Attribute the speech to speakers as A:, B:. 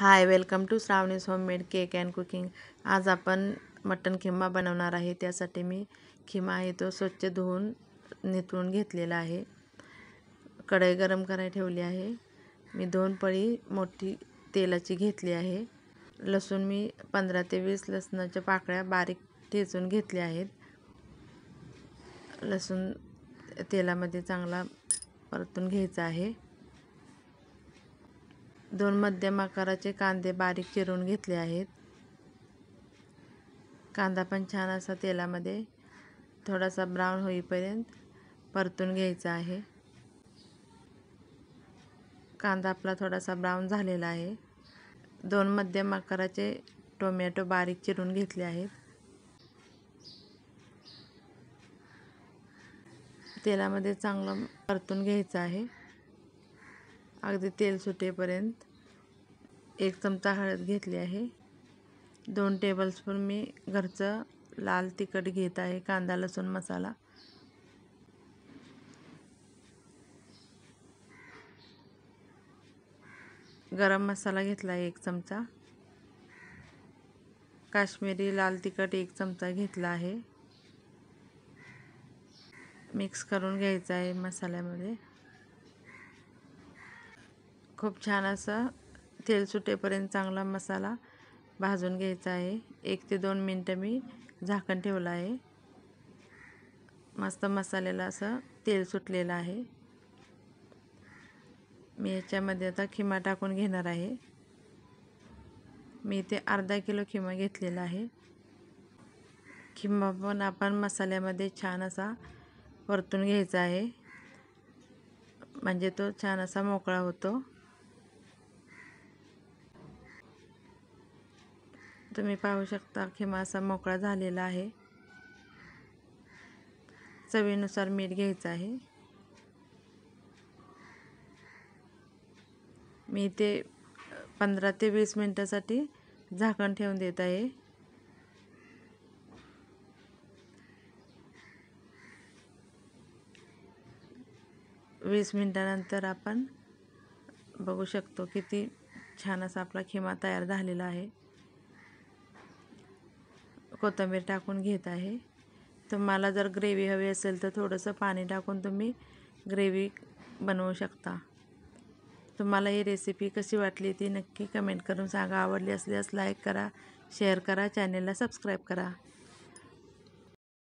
A: high welcome to home homemade cake and cooking आज आपण मटण खिमा बनवणार आहे त्यासाठी मी खिमा आहे तो स्वच्छ धुवून निथळून घेतलेला आहे कढई गरम करायला ठेवली आहे मी दोन पळी मोठी तेलाची घेतली आहे लसूण मी पंधरा ते वीस लसणाच्या पाकळ्या बारीक ठेचून घेतल्या आहेत लसूण तेलामध्ये चांगला परतून घ्यायचा आहे दोन मध्यम आकाराचे कांदे बारीक चिरून घेतले आहेत कांदा पण छान असा तेलामध्ये थोडासा ब्राऊन होईपर्यंत परतून घ्यायचा आहे कांदा आपला थोडासा ब्राऊन झालेला आहे दोन मध्यम आकाराचे टोमॅटो बारीक चिरून घेतले आहेत तेलामध्ये चांगलं परतून घ्यायचं आहे अगदी तेल सुटेपर्यंत एक चमचा हळद घेतली आहे दोन टेबलस्पून मी घरचं लाल तिखट घेत आहे कांदा लसूण मसाला गरम मसाला घेतला आहे एक चमचा काश्मीरी लाल तिखट एक चमचा घेतला आहे मिक्स करून घ्यायचा आहे मसाल्यामध्ये खूप छान असं तेल सुटेपर्यंत चांगला मसाला भाजून घ्यायचा आहे एक ते दोन मिनटं मी झाकण ठेवलं आहे मस्त मसाल्याला असं तेल सुटलेलं आहे मी याच्यामध्ये आता खिमा टाकून घेणार आहे मी इथे अर्धा किलो खिमा घेतलेला आहे खिमा पण आपण मसाल्यामध्ये छान असा परतून घ्यायचा आहे म्हणजे तो छान असा मोकळा होतो तुम्ही पाहू शकता की मासा मोकळा झालेला आहे चवीनुसार मीठ घ्यायचं आहे मी ते पंधरा ते वीस मिनटासाठी झाकण ठेवून देत आहे वीस मिनटानंतर आपण बघू शकतो किती छान असा आपला खिमा तयार झालेला आहे कोथिंबीर टाकून घेत आहे तुम्हाला जर ग्रेव्ही हवी असेल तर थोडंसं पाणी टाकून तुम्ही ग्रेव्ही बनवू शकता तुम्हाला ही रेसिपी कशी वाटली ती नक्की कमेंट करून सांगा आवडली असल्यास लाईक करा शेअर करा चॅनेलला सबस्क्राईब करा